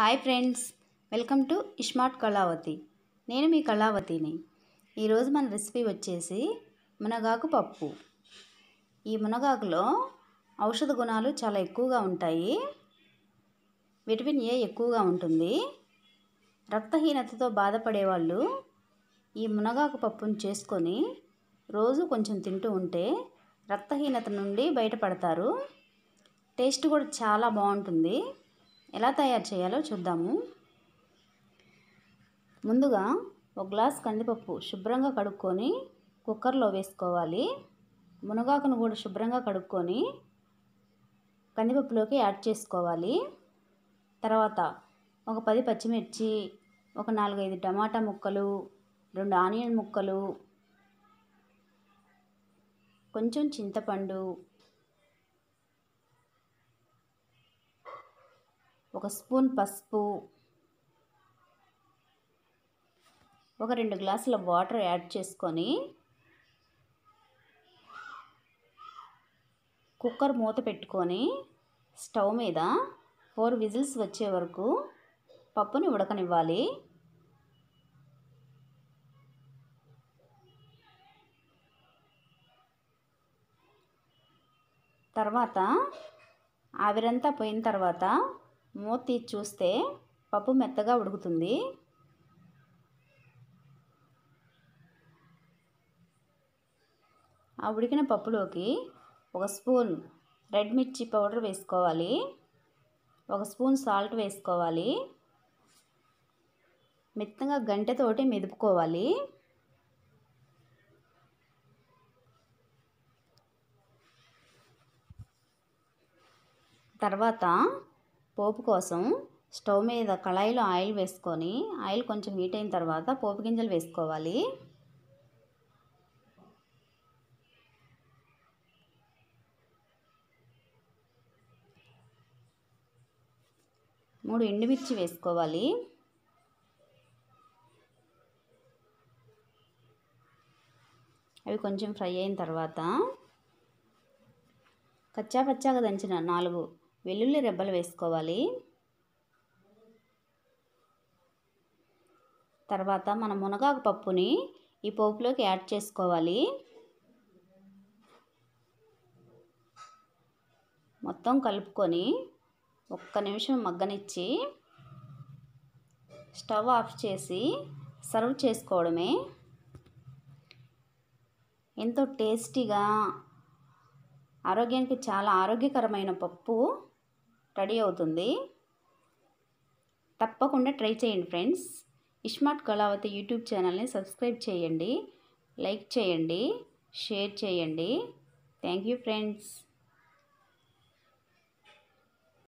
hi friends welcome to ismart Kalavathi నేను మీ కళావతిని ఈరోజు మన రెసిపీ వచ్చేసి మునగాకు పప్పు ఈ మునగాకులో ఔషధ గుణాలు చాలా ఎక్కువగా ఉంటాయి విటమిన్ ఏ ఎక్కువగా ఉంటుంది రక్తహీనతతో బాధపడే వాళ్ళు ఈ మునగాకు పప్పును చేసుకొని రోజు కొంచెం తింటూ ఉంటే రక్తహీనత నుండి బయటపడతారు టేస్ట్ కూడా చాలా బాగుంటుంది ఎలా తయారు చేయాలో చూద్దాము ముందుగా ఒక గ్లాస్ కందిపప్పు శుభ్రంగా కడుక్కొని కుక్కర్లో వేసుకోవాలి మునగాకును కూడా శుభ్రంగా కడుక్కొని కందిపప్పులోకి యాడ్ చేసుకోవాలి తర్వాత ఒక పది పచ్చిమిర్చి ఒక నాలుగైదు టమాటా ముక్కలు రెండు ఆనియన్ ముక్కలు కొంచెం చింతపండు ఒక స్పూన్ పసుపు ఒక రెండు గ్లాసుల వాటర్ యాడ్ చేసుకొని కుక్కర్ మూత పెట్టుకొని స్టవ్ మీద ఫోర్ విజిల్స్ వచ్చే వరకు పప్పుని ఉడకనివ్వాలి తర్వాత ఆవిరంతా పోయిన తర్వాత మూత తీసి చూస్తే పప్పు మెత్తగా ఉడుకుతుంది ఆ ఉడికిన పప్పులోకి ఒక స్పూన్ రెడ్ మిర్చి పౌడర్ వేసుకోవాలి ఒక స్పూన్ సాల్ట్ వేసుకోవాలి మెత్తంగా గంటెతోటి మెదుపుకోవాలి తర్వాత పోపు కోసం స్టవ్ మీద కళాయిలో ఆయిల్ వేసుకొని ఆయిల్ కొంచెం హీట్ అయిన తర్వాత పోపు గింజలు వేసుకోవాలి మూడు ఎండుమిర్చి వేసుకోవాలి అవి కొంచెం ఫ్రై అయిన తర్వాత కచ్చా పచ్చాగా దంచిన నాలుగు వెల్లుల్లి రెబ్బలు వేసుకోవాలి తర్వాత మన మునగాకు పప్పుని ఈ పోపులోకి యాడ్ చేసుకోవాలి మొత్తం కలుపుకొని ఒక్క నిమిషం మగ్గనిచ్చి స్టవ్ ఆఫ్ చేసి సర్వ్ చేసుకోవడమే ఎంతో టేస్టీగా ఆరోగ్యానికి చాలా ఆరోగ్యకరమైన పప్పు రెడీ అవుతుంది తప్పకుండా ట్రై చేయండి ఫ్రెండ్స్ ఇష్మార్ట్ కళావతి యూట్యూబ్ ఛానల్ని సబ్స్క్రైబ్ చేయండి లైక్ చేయండి షేర్ చేయండి థ్యాంక్ యూ ఫ్రెండ్స్